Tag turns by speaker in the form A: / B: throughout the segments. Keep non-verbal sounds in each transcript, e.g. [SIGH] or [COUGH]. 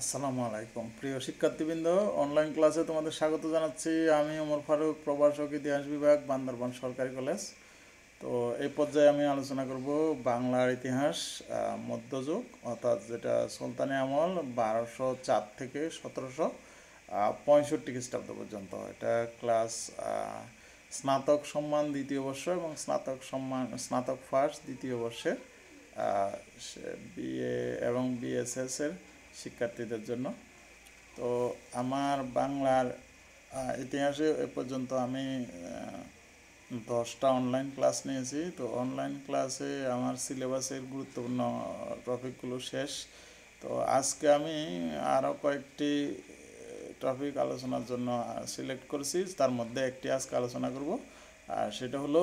A: আসসালামু আলাইকুম প্রিয় শিক্ষার্থীবৃন্দ অনলাইন ক্লাসে তোমাদের স্বাগত জানাচ্ছি আমি ওমর ফারুক প্রবাসক ইতিহাস বিভাগ বান্দরবান সরকারি কলেজ তো এই পর্যায়ে আমি আলোচনা করব বাংলার ইতিহাস মধ্যযুগ অর্থাৎ যেটা সুলতানি আমল বারোশো চার থেকে সতেরোশো পঁয়ষট্টি খ্রিস্টাব্দ পর্যন্ত এটা ক্লাস স্নাতক সম্মান দ্বিতীয় বর্ষ এবং স্নাতক সম্মান স্নাতক ফার্স্ট দ্বিতীয় বর্ষের বিএ এবং বিএসএস এর শিক্ষার্থীদের জন্য তো আমার বাংলার ইতিহাসে এ পর্যন্ত আমি দশটা অনলাইন ক্লাস নিয়েছি তো অনলাইন ক্লাসে আমার সিলেবাসের গুরুত্বপূর্ণ টপিকগুলো শেষ তো আজকে আমি আরও কয়েকটি টপিক আলোচনার জন্য সিলেক্ট করেছি তার মধ্যে একটি আজকে আলোচনা করব সেটা হলো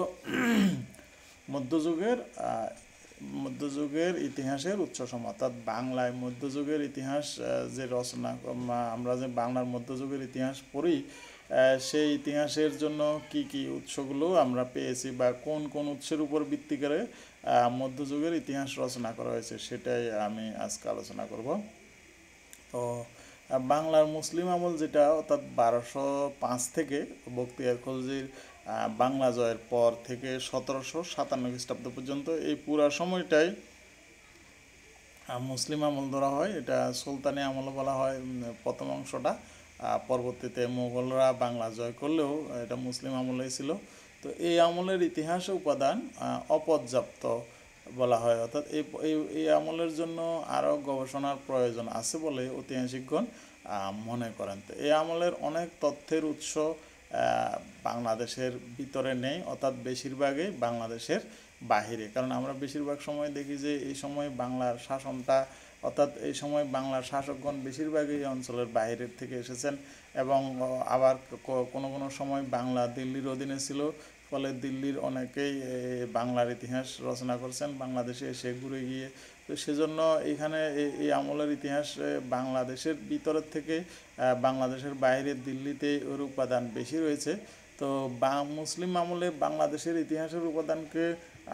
A: [CLEARS THROAT] মধ্যযুগের মধ্যযুগের ইতিহাসের উৎসসম অর্থাৎ বাংলায় মধ্যযুগের ইতিহাস যে রচনা আমরা যে বাংলার মধ্যযুগের ইতিহাস পড়ি সেই ইতিহাসের জন্য কি কি উৎসগুলো আমরা পেয়েছি বা কোন কোন উৎসের উপর ভিত্তি করে মধ্যযুগের ইতিহাস রচনা করা হয়েছে সেটাই আমি আজকে আলোচনা করব তো বাংলার মুসলিম আমল যেটা অর্থাৎ বারোশো পাঁচ থেকে বক্তিয়ার খলজির বাংলা জয়ের পর থেকে সতেরোশো সাতান্ন খ্রিস্টাব্দ পর্যন্ত এই পুরা সময়টাই মুসলিম আমল ধরা হয় এটা সুলতানি আমল বলা হয় প্রথম অংশটা পরবর্তীতে মোগলরা বাংলা জয় করলেও এটা মুসলিম আমলেই ছিল তো এই আমলের ইতিহাস উপাদান অপর্যাপ্ত বলা হয় অর্থাৎ এই এই আমলের জন্য আরও গবেষণার প্রয়োজন আছে বলে ঐতিহাসিকগণ মনে করেন তো এই আমলের অনেক তথ্যের উৎস বাংলাদেশের ভিতরে নেই অর্থাৎ বেশিরভাগই বাংলাদেশের বাহিরে কারণ আমরা বেশিরভাগ সময় দেখি যে এই সময় বাংলার শাসনটা অর্থাৎ এই সময় বাংলার শাসকগণ বেশিরভাগই অঞ্চলের বাইরের থেকে এসেছেন এবং আবার কোনো কোনো সময় বাংলা দিল্লির অধীনে ছিল ফলে দিল্লির অনেকেই বাংলার ইতিহাস রচনা করছেন বাংলাদেশে এসে ঘুরে গিয়ে তো সেজন্য এখানে এই আমলের ইতিহাস বাংলাদেশের ভিতর থেকে বাংলাদেশের বাইরে দিল্লিতে ওর উপাদান বেশি রয়েছে তো মুসলিম আমলে বাংলাদেশের ইতিহাসের উপাদানকে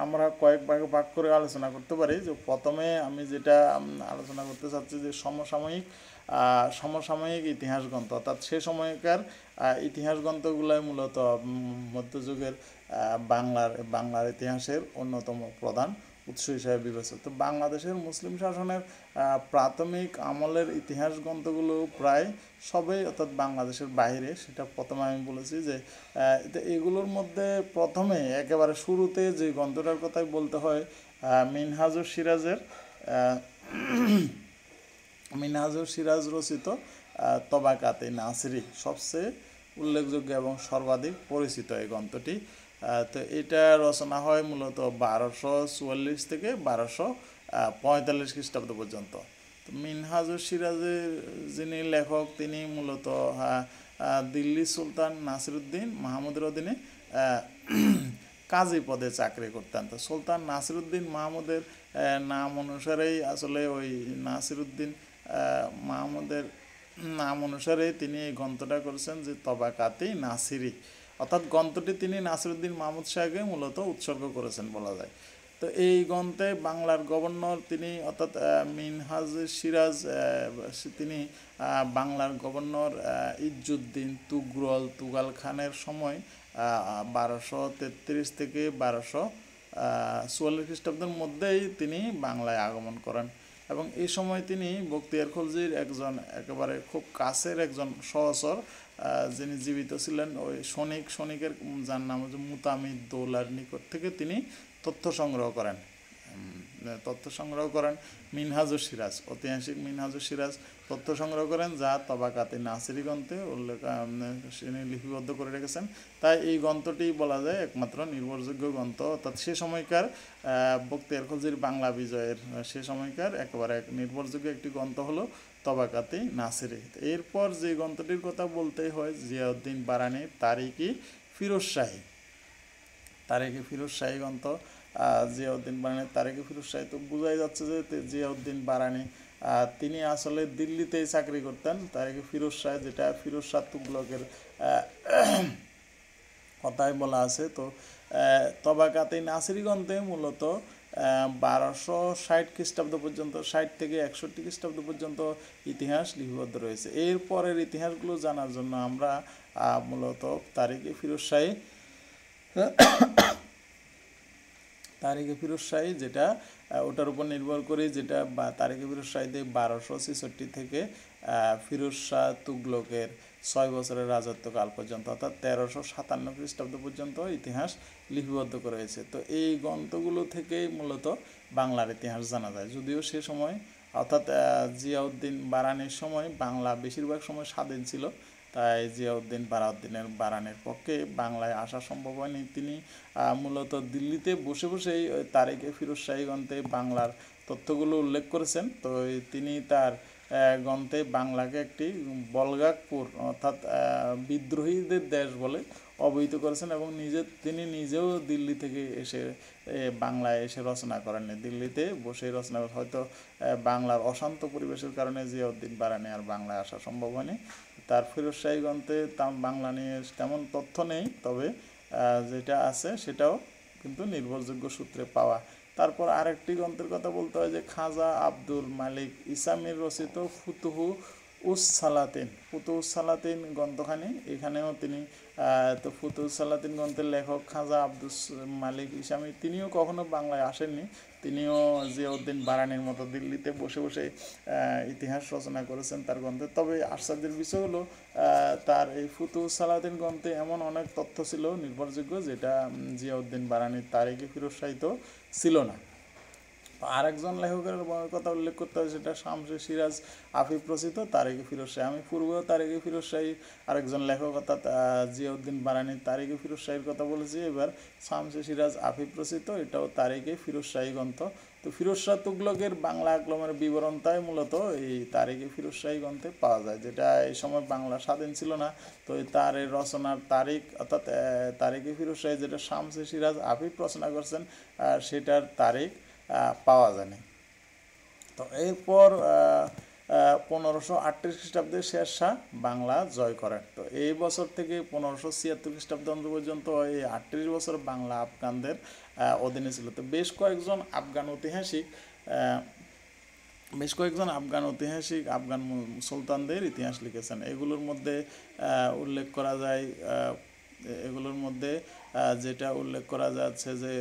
A: আমরা কয়েক ভাগে ভাগ করে আলোচনা করতে পারি যে প্রথমে আমি যেটা আলোচনা করতে চাচ্ছি যে সমসাময়িক সমসাময়িক ইতিহাস গ্রন্থ অর্থাৎ সে সময়কার ইতিহাস গ্রন্থগুলোই মূলত মধ্যযুগের বাংলার বাংলার ইতিহাসের অন্যতম প্রধান উৎস হিসাবে বিবেচিত তো বাংলাদেশের মুসলিম শাসনের প্রাথমিক আমলের ইতিহাস গ্রন্থগুলো প্রায় সবই অর্থাৎ বাংলাদেশের বাইরে সেটা প্রথমে আমি বলেছি যে এগুলোর মধ্যে প্রথমে একেবারে শুরুতে যে গ্রন্থটার কথাই বলতে হয় মিনহাজুর সিরাজের [CLEARS THROAT] মিনহাজুর সিরাজ রচিত তবাকাতে নাসিরি সবচেয়ে উল্লেখযোগ্য এবং সর্বাধিক পরিচিত এই গ্রন্থটি তো এটা রচনা হয় মূলত বারোশো চুয়াল্লিশ থেকে বারোশো পঁয়তাল্লিশ খ্রিস্টাব্দ পর্যন্ত মিনহাজুর সিরাজের যিনি লেখক তিনি মূলত হ্যাঁ, দিল্লি সুলতান নাসিরুদ্দিন মাহমুদের অধীনে [CLEARS THROAT] কাজী পদে চাকরি করতেন তো সুলতান নাসিরুদ্দিন মাহমুদের নাম অনুসারেই আসলে ওই নাসিরুদ্দিন মাহমুদের নাম অনুসারে তিনি এই গ্রন্থটা করেছেন যে তবাকাতি নাসিরি অর্থাৎ গ্রন্থটি তিনি নাসিরুদ্দিন মাহমুদ শাহকে মূলত উৎসর্গ করেছেন বলা যায় তো এই গ্রন্থে বাংলার গভর্নর তিনি অর্থাৎ মিনহাজ সিরাজ তিনি বাংলার গভর্নর ইজ্জুদ্দিন তুগরল তুগাল খানের সময় বারোশো তেত্রিশ থেকে বারোশো চুয়াল্লিশ খ্রিস্টাব্দের মধ্যেই তিনি বাংলায় আগমন করেন এবং এই সময় তিনি বক্তিয়ার খলজির একজন একেবারে খুব কাছের একজন সহচর যিনি জীবিত ছিলেন ওই সনিক সনিকের যার নাম হচ্ছে মুতামিদ দৌলার নিকট থেকে তিনি তথ্য সংগ্রহ করেন তথ্য সংগ্রহ করেন মিনহাজু সিরাজ ঐতিহাসিক মিনহাজু সিরাজ তথ্য সংগ্রহ করেন যা তবাকাতে নাসিরি গ্রন্থে উল্লেখ তিনি লিপিবদ্ধ করে রেখেছেন তাই এই গ্রন্থটি বলা যায় একমাত্র নির্ভরযোগ্য গ্রন্থ অর্থাৎ সে সময়কার বক্তিয়ার খলজির বাংলা বিজয়ের সে সময়কার একেবারে নির্ভরযোগ্য একটি গ্রন্থ হলো তবাকাতে নাসিরে এরপর যে গ্রন্থটির কথা বলতে হয় জিয়াউদ্দিন বারানি তারিকি ফিরোজ শাহী তারিকি ফিরোজ শাহী গ্রন্থ জিয়াউদ্দিন বারানি তারিকি ফিরোজ শাহী তো বোঝাই যাচ্ছে যে জিয়াউদ্দিন বারানি তিনি আসলে দিল্লিতেই চাকরি করতেন তারিকি ফিরোজ শাহ যেটা ফিরোজ শাহ তুগলকের [CLEARS THROAT] কথায় বলা আছে তো তবাকাতে নাসির গ্রন্থে মূলত বারোশো ষাট খ্রিস্টাব্দ পর্যন্ত ষাট থেকে একষট্টি খ্রিস্টাব্দ পর্যন্ত ইতিহাস লিপিবদ্ধ রয়েছে এর পরের ইতিহাসগুলো জানার জন্য আমরা মূলত তারিখে ফিরোজ শাহী তারিখে ফিরোজ শাহী যেটা ওটার উপর নির্ভর করে যেটা বা তারিখে ফিরোজ শাহীতে বারোশো ছেষট্টি থেকে ফিরোজ শাহ তুগলকের ছয় বছরের রাজত্বকাল পর্যন্ত অর্থাৎ তেরোশো সাতান্ন খ্রিস্টাব্দ পর্যন্ত ইতিহাস লিপিবদ্ধ করেছে তো এই গ্রন্থগুলো থেকেই মূলত বাংলার ইতিহাস জানা যায় যদিও সে সময় অর্থাৎ জিয়াউদ্দিন বারানের সময় বাংলা বেশিরভাগ সময় স্বাধীন ছিল তাই জিয়াউদ্দিন বারাউদ্দিনের বারানের পক্ষে বাংলায় আসা সম্ভব হয়নি তিনি মূলত দিল্লিতে বসে বসেই তারেকে ফিরোজ শাহী গ্রন্থে বাংলার তথ্যগুলো উল্লেখ করেছেন তো তিনি তার গ্রন্থে বাংলাকে একটি বলগাকপুর অর্থাৎ বিদ্রোহীদের দেশ বলে অবহিত করেছেন এবং নিজে তিনি নিজেও দিল্লি থেকে এসে বাংলায় এসে রচনা করেননি দিল্লিতে বসে রচনা হয়তো বাংলার অশান্ত পরিবেশের কারণে যে জিয়াউদ্দিন বাড়ানি আর বাংলায় আসা সম্ভব হয়নি তার ফিরোজশাহী গ্রন্থে বাংলা নিয়ে তেমন তথ্য নেই তবে যেটা আছে সেটাও কিন্তু নির্ভরযোগ্য সূত্রে পাওয়া তারপর আরেকটি গ্রন্থের কথা বলতে হয় যে খাজা আব্দুল মালিক ইসামির রচিত ফুতুহু উসালাতিন ফুতুসালাতিন গ্রন্থখানি এখানেও তিনি তো ফুতুসালাতিন গ্রন্থের লেখক খাজা আব্দুল মালিক ইসামি তিনিও কখনো বাংলায় আসেননি তিনিও জিয়াউদ্দিন বারানির মতো দিল্লিতে বসে বসে ইতিহাস রচনা করেছেন তার গ্রন্থে তবে আশ্চর্যের বিষয় হলো তার এই ফুতু সালাদিন গ্রন্থে এমন অনেক তথ্য ছিল নির্ভরযোগ্য যেটা জিয়াউদ্দিন বারানির তারিখে ফিরোৎসাহিত ছিল না আরেকজন লেখকের কথা উল্লেখ করতে হবে সেটা শামসে সিরাজ আফিফ প্রসিত তারেকে ফিরোজ শাহী আমি পূর্বেও তারেকে ফিরোজ শাহী আরেকজন লেখক অর্থাৎ জিয়াউদ্দিন বারানি তারেকে ফিরোজ শাহীর কথা বলেছি এবার শামসে সিরাজ আফিফ প্রসিত এটাও তারেকে ফিরোজ শাহী গ্রন্থ তো ফিরোজ শাহ তুগলকের বাংলা আকলমের বিবরণটাই মূলত এই তারিখে ফিরোজ শাহী গ্রন্থে পাওয়া যায় যেটা এই সময় বাংলা স্বাধীন ছিল না তো তার এই রচনার তারিখ অর্থাৎ তারিখে ফিরোজ শাহী যেটা শামসে সিরাজ আফিফ রচনা করছেন সেটার তারিখ পাওয়া যায়নি তো এরপর পনেরোশো আটত্রিশ খ্রিস্টাব্দে শের শাহ বাংলা জয় করেন তো এই বছর থেকে পনেরোশো ছিয়াত্তর খ্রিস্টাব্দ পর্যন্ত এই আটত্রিশ বছর বাংলা আফগানদের অধীনে ছিল তো বেশ কয়েকজন আফগান ঐতিহাসিক বেশ কয়েকজন আফগান ঐতিহাসিক আফগান সুলতানদের ইতিহাস লিখেছেন এগুলোর মধ্যে উল্লেখ করা যায় এগুলোর মধ্যে যেটা উল্লেখ করা যাচ্ছে যে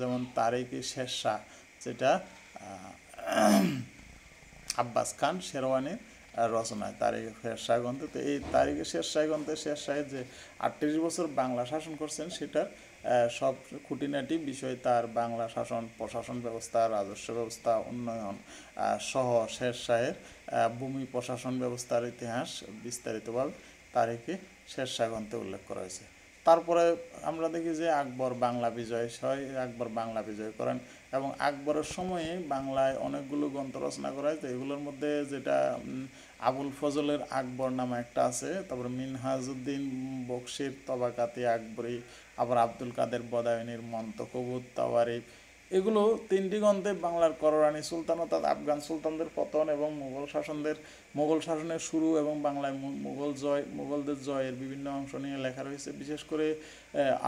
A: যেমন তারেক শাহ যেটা [CLEARS THROAT] আব্বাস খান শেরওয়ানির রচনায় তারিখ শেরশাহ গ্রন্থে তো এই তারিখে শেরশাহ গ্রন্থে শেরশাহের যে আটত্রিশ বছর বাংলা শাসন করছেন সেটার সব খুঁটিনাটি বিষয় তার বাংলা শাসন প্রশাসন ব্যবস্থা রাজস্ব ব্যবস্থা উন্নয়ন সহ শেরশাহের ভূমি প্রশাসন ব্যবস্থার ইতিহাস বিস্তারিতভাবে তারিখে শেরশাহ গ্রন্থে উল্লেখ করা হয়েছে তারপরে আমরা দেখি যে আকবর বাংলা বিজয় হয় আকবর বাংলা বিজয় করেন এবং আকবরের সময়ে বাংলায় অনেকগুলো গ্রন্থ রচনা করা হয় তো এগুলোর মধ্যে যেটা আবুল ফজলের আকবর নামে একটা আছে তারপর মিনহাজউদ্দিন বক্সির তবাকাতে আকবরী আবার আব্দুল কাদের বদায়নির মন্তকবুত তাওয়ারিফ এগুলো তিনটি গ্রন্থে বাংলার কররানী সুলতানতাত আফগান সুলতানদের পতন এবং মুঘল শাসনদের মুঘল শাসনের শুরু এবং বাংলায় মুঘল জয় মুঘলদের জয়ের বিভিন্ন অংশ নিয়ে লেখা রয়েছে বিশেষ করে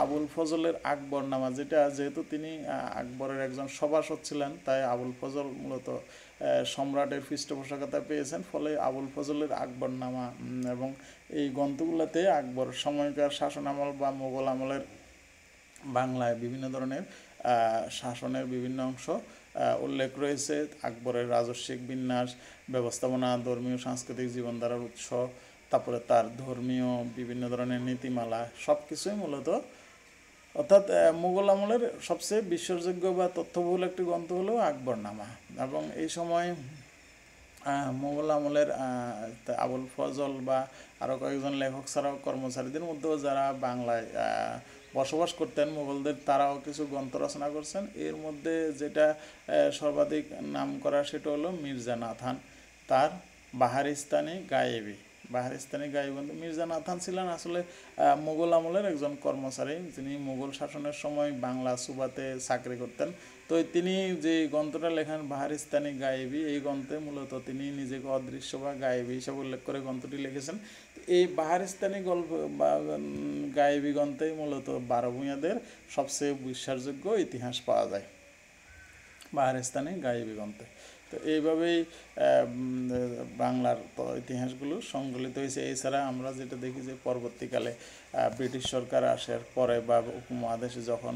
A: আবুল ফজলের আকবর নামা যেটা যেহেতু তিনি আকবরের একজন সভাসদ ছিলেন তাই আবুল ফজল মূলত সম্রাটের পৃষ্ঠপোষকতা পেয়েছেন ফলে আবুল ফজলের আকবর নামা এবং এই গ্রন্থগুলোতে আকবর সময়কার শাসন আমল বা মোগল আমলের বাংলায় বিভিন্ন ধরনের শাসনের বিভিন্ন অংশ উল্লেখ রয়েছে আকবরের রাজস্বিক বিন্যাস ব্যবস্থাপনা ধর্মীয় সাংস্কৃতিক জীবনধারার উৎস তারপরে তার ধর্মীয় বিভিন্ন ধরনের নীতিমালা সব কিছুই মূলত অর্থাৎ মুঘল আমলের সবচেয়ে বিশ্বাসযোগ্য বা তথ্যবহুল একটি গ্রন্থ হলো আকবরনামা এবং এই সময় মোগল আমলের আবুল ফজল বা আরও কয়েকজন লেখক ছাড়াও কর্মচারীদের মধ্যেও যারা বাংলায় বসবাস করতেন মোগলদের তারাও কিছু গ্রন্থ রচনা করছেন এর মধ্যে যেটা সর্বাধিক নাম করা সেটা হলো মির্জা নাথান তার বাহারিস্তানি গায়েবি বাহারিস্তানি গাইবন্ধু মির্জা নাথান ছিলেন আসলে মোগল আমলের একজন কর্মচারী যিনি মোগল শাসনের সময় বাংলা সুবাতে চাকরি করতেন তো তিনি যে গ্রন্থটা লেখেন বাহারিস্তানি গায়েবি এই গ্রন্থে মূলত তিনি নিজেকে অদৃশ্য বা গায়েবি হিসাবে উল্লেখ করে গ্রন্থটি লিখেছেন এই বাহারিস্তানি গল্প বা গায়েবী গ্রন্থেই মূলত বারো ভূঁইয়াদের সবচেয়ে বিশ্বাসযোগ্য ইতিহাস পাওয়া যায় বাহারিস্তানি গায়েবী গ্রন্থে তো এইভাবেই বাংলার ইতিহাসগুলো সংকলিত হয়েছে এছাড়া আমরা যেটা দেখি যে পরবর্তীকালে ব্রিটিশ সরকার আসার পরে বা উপমহাদেশে যখন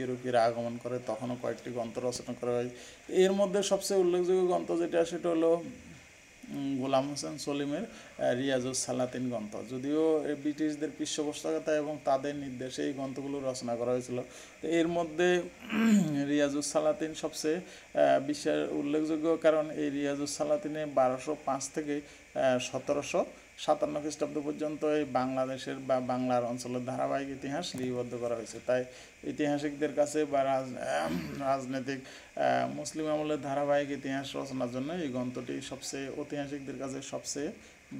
A: ইউরোপীয়রা আগমন করে তখনও কয়েকটি গ্রন্থ রচনা করা হয় এর মধ্যে সবচেয়ে উল্লেখযোগ্য গ্রন্থ যেটা সেটা হলো গোলাম হোসেন সলিমের রিয়াজুস সালাতিন গ্রন্থ যদিও ব্রিটিশদের পৃষ্ঠপোষকতা এবং তাদের নির্দেশে এই গ্রন্থগুলো রচনা করা হয়েছিল এর মধ্যে রিয়াজুস সালাতিন সবচেয়ে বিশ্বের উল্লেখযোগ্য কারণ এই রিয়াজুস সালাতিনে বারোশো পাঁচ থেকে সতেরোশো সাতান্ন খ্রিস্টাব্দ পর্যন্ত এই বাংলাদেশের বা বাংলার অঞ্চলের ধারাবাহিক ইতিহাস লিপিবদ্ধ করা হয়েছে তাই ইতিহাসিকদের কাছে বা রাজ রাজনৈতিক মুসলিম আমলের ধারাবাহিক ইতিহাস রচনার জন্য এই গ্রন্থটি সবচেয়ে ঐতিহাসিকদের কাছে সবচেয়ে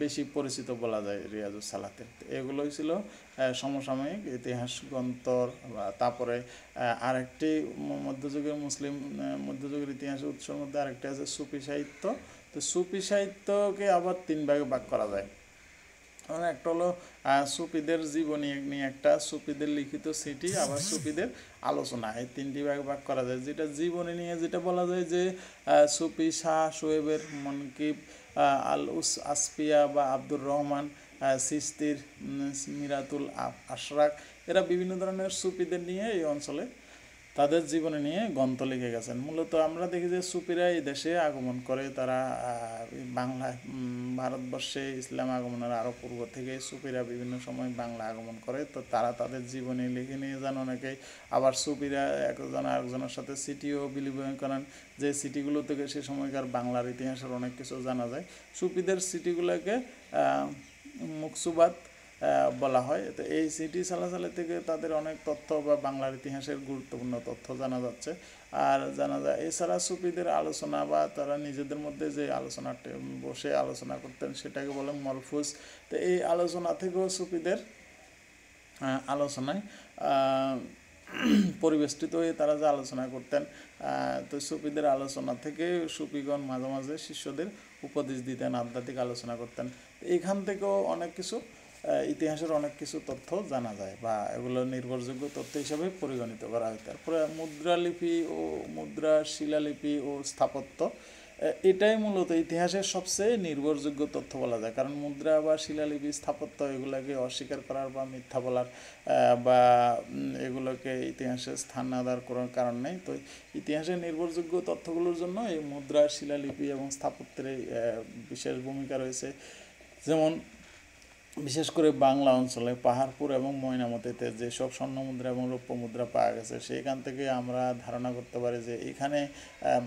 A: বেশি পরিচিত বলা যায় রিয়াজুল সালাতের এগুলোই ছিল সমসাময়িক ইতিহাস গ্রন্থর তারপরে আরেকটি মধ্যযুগের মুসলিম মধ্যযুগের ইতিহাসের উৎসর মধ্যে আরেকটি আছে সুফি সাহিত্য তো সুফি সাহিত্যকে আবার তিন ভাগে ভাগ করা যায় মানে একটা হলো সুপিদের জীবনী নিয়ে একটা সুপিদের লিখিত সিটি আবার সুপিদের আলোচনা এই তিনটি ভাগ ভাগ করা যায় যেটা জীবনী নিয়ে যেটা বলা যায় যে সুফি শাহ সোয়েবের মনকিব আল উস আসপিয়া বা আব্দুর রহমান সিস্তির মিরাতুল আশরাক এরা বিভিন্ন ধরনের সুপিদের নিয়ে এই অঞ্চলে তাদের জীবনে নিয়ে গ্রন্থ লিখে গেছেন মূলত আমরা দেখি যে সুফিরা এই দেশে আগমন করে তারা বাংলায় ভারতবর্ষে ইসলাম আগমনের আরও পূর্ব থেকে সুফিরা বিভিন্ন সময় বাংলা আগমন করে তো তারা তাদের জীবনী লিখে নিয়ে যান অনেকেই আবার সুফিরা একজন আরেকজনের সাথে সিটিও বিলিবয়ন করেন যে সিটিগুলো থেকে সে সময়কার বাংলার ইতিহাসের অনেক কিছু জানা যায় সুফিদের সিটিগুলোকে মুকসুবাদ বলা হয় তো এই সিটি সালাসালে থেকে তাদের অনেক তথ্য বা বাংলার ইতিহাসের গুরুত্বপূর্ণ তথ্য জানা যাচ্ছে আর জানাজা এছাড়া সুফিদের আলোচনা বা তারা নিজেদের মধ্যে যে আলোচনা বসে আলোচনা করতেন সেটাকে বলে মলফুজ তো এই আলোচনা থেকেও সুফিদের আলোচনায় পরিবেষ্টিত হয়ে তারা যে আলোচনা করতেন তো সুফিদের আলোচনা থেকে সুফিগণ মাঝে মাঝে শিষ্যদের উপদেশ দিতেন আধ্যাত্মিক আলোচনা করতেন এখান থেকেও অনেক কিছু ইতিহাসের অনেক কিছু তথ্য জানা যায় বা এগুলো নির্ভরযোগ্য তথ্য হিসাবে পরিগণিত করা হয় তারপরে মুদ্রালিপি ও মুদ্রা শিলালিপি ও স্থাপত্য এটাই মূলত ইতিহাসের সবচেয়ে নির্ভরযোগ্য তথ্য বলা যায় কারণ মুদ্রা বা শিলালিপি স্থাপত্য এগুলোকে অস্বীকার করার বা মিথ্যা বলার বা এগুলোকে ইতিহাসে স্থান না দেওয়ার কোনো কারণ নেই তো ইতিহাসের নির্ভরযোগ্য তথ্যগুলোর জন্য এই মুদ্রা শিলালিপি এবং স্থাপত্যের বিশেষ ভূমিকা রয়েছে যেমন বিশেষ করে বাংলা অঞ্চলে পাহাড়পুর এবং ময়নামতিতে যেসব স্বর্ণ মুদ্রা এবং রৌপ্য মুদ্রা পাওয়া গেছে সেইখান থেকে আমরা ধারণা করতে পারি যে এখানে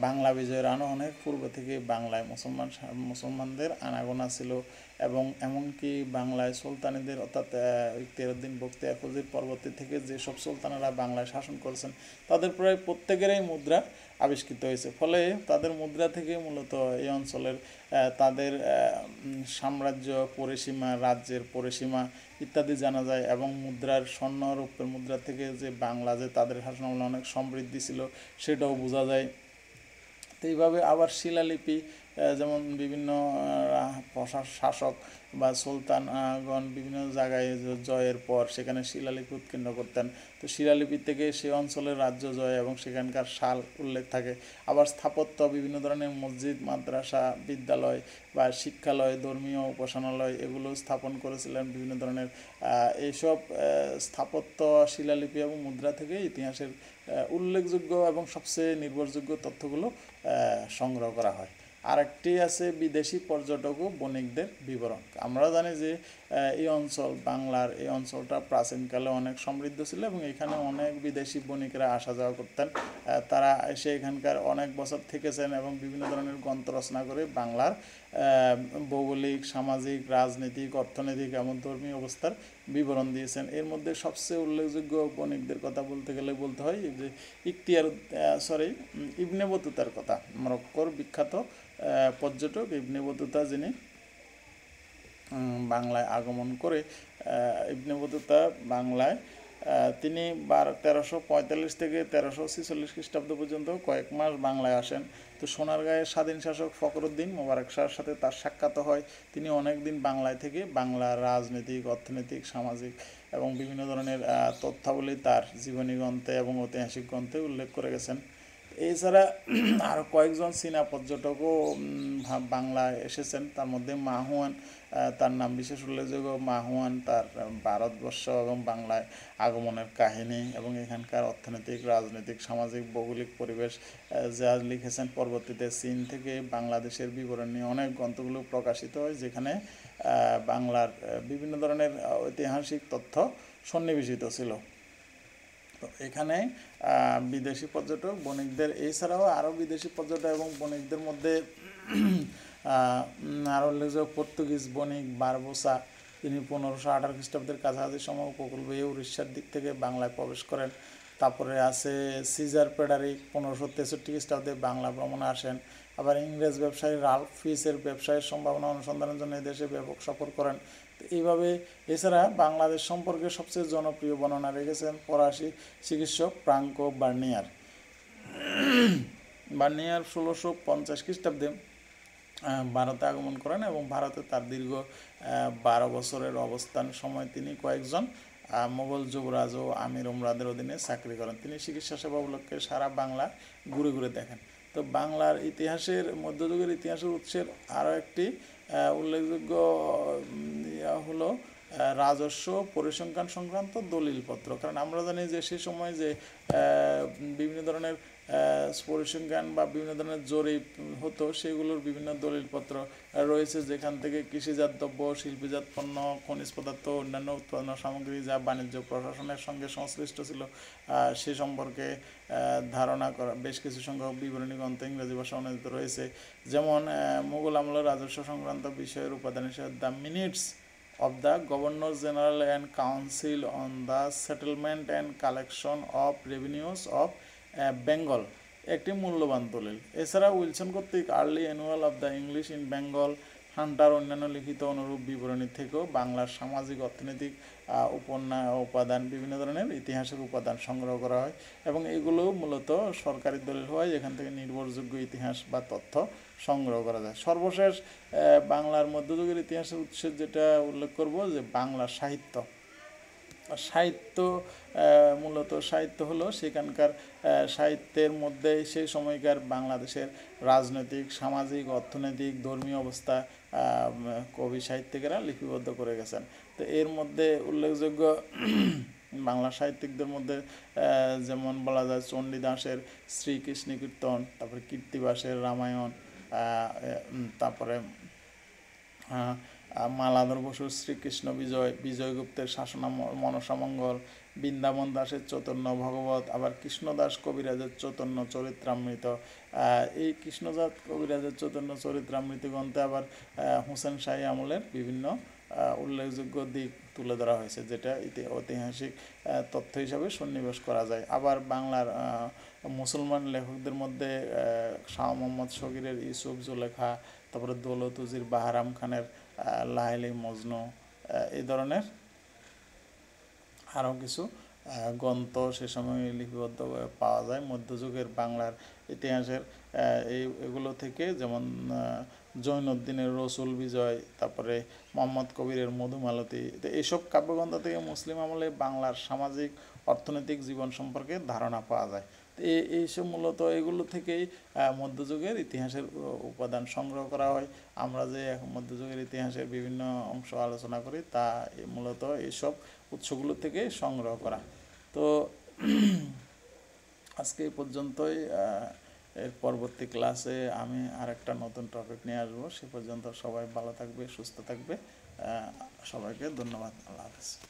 A: বাংলা বিজয়ের আনো অনেক পূর্ব থেকে বাংলায় মুসলমান মুসলমানদের আনাগোনা ছিল এবং এমনকি বাংলায় সুলতানিদের অর্থাৎ তেরোদ্দিন বক্তি একজির পরবর্তী থেকে সব সুলতানেরা বাংলায় শাসন করেছেন তাদের প্রায় প্রত্যেকেরই মুদ্রা আবিষ্কৃত হয়েছে ফলে তাদের মুদ্রা থেকে মূলত এই অঞ্চলের তাদের সাম্রাজ্য পরিসীমা রাজ্যের পরিসীমা ইত্যাদি জানা যায় এবং মুদ্রার স্বর্ণ রূপের মুদ্রা থেকে যে বাংলা যে তাদের শাসনামলে অনেক সমৃদ্ধি ছিল সেটাও বোঝা যায় তো এইভাবে আবার শিলালিপি যেমন বিভিন্ন প্রশাস শাসক বা সুলতানগণ বিভিন্ন জায়গায় জয়ের পর সেখানে শিলালিপি উৎকীর্ণ করতেন তো শিলালিপি থেকে সেই অঞ্চলের রাজ্য জয় এবং সেখানকার সাল উল্লেখ থাকে আবার স্থাপত্য বিভিন্ন ধরনের মসজিদ মাদ্রাসা বিদ্যালয় বা শিক্ষালয় ধর্মীয় উপাসনালয় এগুলো স্থাপন করেছিলেন বিভিন্ন ধরনের এইসব স্থাপত্য শিলালিপি এবং মুদ্রা থেকে ইতিহাসের উল্লেখযোগ্য এবং সবচেয়ে নির্ভরযোগ্য তথ্যগুলো সংগ্রহ করা হয় আরেকটি আছে বিদেশি পর্যটক ও বণিকদের বিবরণ আমরা জানি যে এই অঞ্চল বাংলার এই অঞ্চলটা প্রাচীনকালে অনেক সমৃদ্ধ ছিল এবং এখানে অনেক বিদেশি বণিকরা আসা যাওয়া করতেন তারা এসে এখানকার অনেক বছর থেকেছেন এবং বিভিন্ন ধরনের গ্রন্থ রচনা করে বাংলার ভৌগোলিক সামাজিক রাজনৈতিক অর্থনৈতিক এমন ধর্মীয় অবস্থার বিবরণ দিয়েছেন এর মধ্যে সবচেয়ে উল্লেখযোগ্য বণিকদের কথা বলতে গেলে বলতে হয় যে ইক্তিয়ার সরি ইবনে বতুতার কথা মরক্কোর বিখ্যাত পর্যটক ইবনে বতুতা যিনি বাংলায় আগমন করে ইবনে বদুতা বাংলায় তিনি বার তেরোশো পঁয়তাল্লিশ থেকে তেরোশো ছিচল্লিশ খ্রিস্টাব্দ পর্যন্ত কয়েক মাস বাংলায় আসেন তো সোনারগাঁয়ের স্বাধীন শাসক ফকরুদ্দিন মোবারক শাহর সাথে তার সাক্ষাৎ হয় তিনি অনেক দিন বাংলায় থেকে বাংলার রাজনৈতিক অর্থনৈতিক সামাজিক এবং বিভিন্ন ধরনের তথ্যাবলী তার জীবনী গ্রন্থে এবং ঐতিহাসিক গ্রন্থে উল্লেখ করে গেছেন এছাড়া [CLEARS THROAT] আরও কয়েকজন চীনা পর্যটকও বাংলায় এসেছেন তার মধ্যে মাহুয়ান তার নাম বিশেষ উল্লেখযোগ্য মাহুয়ান তার ভারতবর্ষ এবং বাংলায় আগমনের কাহিনী এবং এখানকার অর্থনৈতিক রাজনৈতিক সামাজিক ভৌগোলিক পরিবেশ যা লিখেছেন পরবর্তীতে চীন থেকে বাংলাদেশের বিবরণ নিয়ে অনেক গ্রন্থগুলো প্রকাশিত হয় যেখানে বাংলার বিভিন্ন ধরনের ঐতিহাসিক তথ্য সন্নিবেশিত ছিল এখানে বিদেশি পর্যটক বণিকদের এছাড়াও আরও বিদেশি পর্যটক এবং বণিকদের মধ্যে আরও উল্লেখযোগ্য পর্তুগিজ বণিক বারবোসা তিনি পনেরোশো আঠারো খ্রিস্টাব্দের কাছাকাছি সময় উপকূল বইয়ে উড়িষ্যার দিক থেকে বাংলায় প্রবেশ করেন তারপরে আছে সিজার পেডারিক পনেরোশো তেষট্টি খ্রিস্টাব্দে বাংলা ভ্রমণে আসেন আবার ইংরেজ ব্যবসায়ী রাল্ফ ফিসের ব্যবসায়ের সম্ভাবনা অনুসন্ধানের জন্য দেশে ব্যাপক সফর করেন এইভাবে এছাড়া বাংলাদেশ সম্পর্কে সবচেয়ে জনপ্রিয় বর্ণনা রেখেছেন ফরাসি চিকিৎসক প্রাঙ্ক বার্নিয়ার [CLEARS THROAT] বার্নিয়ার ষোলোশো পঞ্চাশ খ্রিস্টাব্দে ভারতে আগমন করেন এবং ভারতে তার দীর্ঘ বারো বছরের অবস্থান সময় তিনি কয়েকজন মোগল যুবরাজ ও আমির উমরাদের অধীনে চাকরি করেন তিনি চিকিৎসা সেবা উপলক্ষে সারা বাংলা ঘুরে ঘুরে দেখেন তো বাংলার ইতিহাসের মধ্যযুগের ইতিহাসের উৎসের আরও একটি উল্লেখযোগ্য হলো রাজস্ব পরিসংখ্যান সংক্রান্ত দলিলপত্র কারণ আমরা জানি যে সে সময় যে বিভিন্ন ধরনের পরিসংখ্যান বা বিভিন্ন ধরনের জরিপ হতো সেগুলোর বিভিন্ন দলিলপত্র রয়েছে যেখান থেকে কৃষিজাত দ্রব্য শিল্পীজাত পণ্য খনিজ পদার্থ অন্যান্য উৎপাদন সামগ্রী যা বাণিজ্য প্রশাসনের সঙ্গে সংশ্লিষ্ট ছিল সে সম্পর্কে ধারণা করা বেশ কিছু সংখ্যক বিবরণী গ্রন্থ ইংরেজি ভাষা অনুদিত রয়েছে যেমন মুঘল আমলের রাজস্ব সংক্রান্ত বিষয়ের উপাদান হিসেবে the minutes of the governor general and council on the settlement and collection of revenues of Bengal একটি মূল্যবান দলিল এছাড়া উইলসন কর্তৃক early annals of the English in Bengal Hunter অন্যান্য লিখিত অনুরূপ বিবরণী থেকেও বাংলার সামাজিক অর্থনৈতিক উপন্যাস উপাদান বিভিন্ন ধরনের ইতিহাসের উপাদান সংগ্রহ করা হয় এবং এগুলো মূলত সরকারি দলিল হয় যেখান থেকে নির্ভরযোগ্য ইতিহাস বা তথ্য সংগ্রহ করা যায় সর্বশেষ বাংলার মধ্যযুগের ইতিহাসের উৎসের যেটা উল্লেখ করব যে বাংলা সাহিত্য সাহিত্য মূলত সাহিত্য হলো সেখানকার সাহিত্যের মধ্যে সেই সময়কার বাংলাদেশের রাজনৈতিক সামাজিক অর্থনৈতিক ধর্মীয় অবস্থা কবি সাহিত্যিকেরা লিপিবদ্ধ করে গেছেন তো এর মধ্যে উল্লেখযোগ্য [CLEARS THROAT] বাংলা সাহিত্যিকদের মধ্যে যেমন বলা যায় চণ্ডীদাসের শ্রীকৃষ্ণ কীর্তন তারপরে কীর্তিবাসের রামায়ণ তারপরে হ্যাঁ মালাধর বসু শ্রীকৃষ্ণ বিজয় বিজয়গুপ্তের শাসন মনসামঙ্গল বৃন্দাবন দাসের চৈতন্য ভগবত আবার কৃষ্ণদাস কবিরাজের চৈতন্য চরিত্রামৃত এই কৃষ্ণদাস কবিরাজের চৈতন্য চরিত্রামৃত গ্রন্থে আবার হোসেন শাহী আমলের বিভিন্ন উল্লেখযোগ্য দিক তুলে ধরা হয়েছে যেটা ইতি ঐতিহাসিক তথ্য হিসাবে সন্নিবেশ করা যায় আবার বাংলার মুসলমান লেখকদের মধ্যে শাহ মোহাম্মদ শগীরের ইউসুফ জুলেখা তারপরে দৌলতুজির বাহারাম খানের লাহেলি মজনু এই ধরনের আরও কিছু গ্রন্থ সে সময় লিপিবদ্ধ পাওয়া যায় মধ্যযুগের বাংলার ইতিহাসের এই এগুলো থেকে যেমন জৈনুদ্দিনের রসুল বিজয় তারপরে মোহাম্মদ কবিরের মধুমালতি তো এইসব কাব্যগ্রন্থ থেকে মুসলিম আমলে বাংলার সামাজিক অর্থনৈতিক জীবন সম্পর্কে ধারণা পাওয়া যায় এইসব মূলত এগুলো থেকেই মধ্যযুগের ইতিহাসের উপাদান সংগ্রহ করা হয় আমরা যে মধ্যযুগের ইতিহাসের বিভিন্ন অংশ আলোচনা করি তা মূলত এইসব উৎসগুলো থেকে সংগ্রহ করা তো [CLEARS THROAT] আজকে এই পর্যন্তই এর পরবর্তী ক্লাসে আমি আরেকটা নতুন টপিক নিয়ে আসবো সে পর্যন্ত সবাই ভালো থাকবে সুস্থ থাকবে সবাইকে ধন্যবাদ আল্লাহ হাফেজ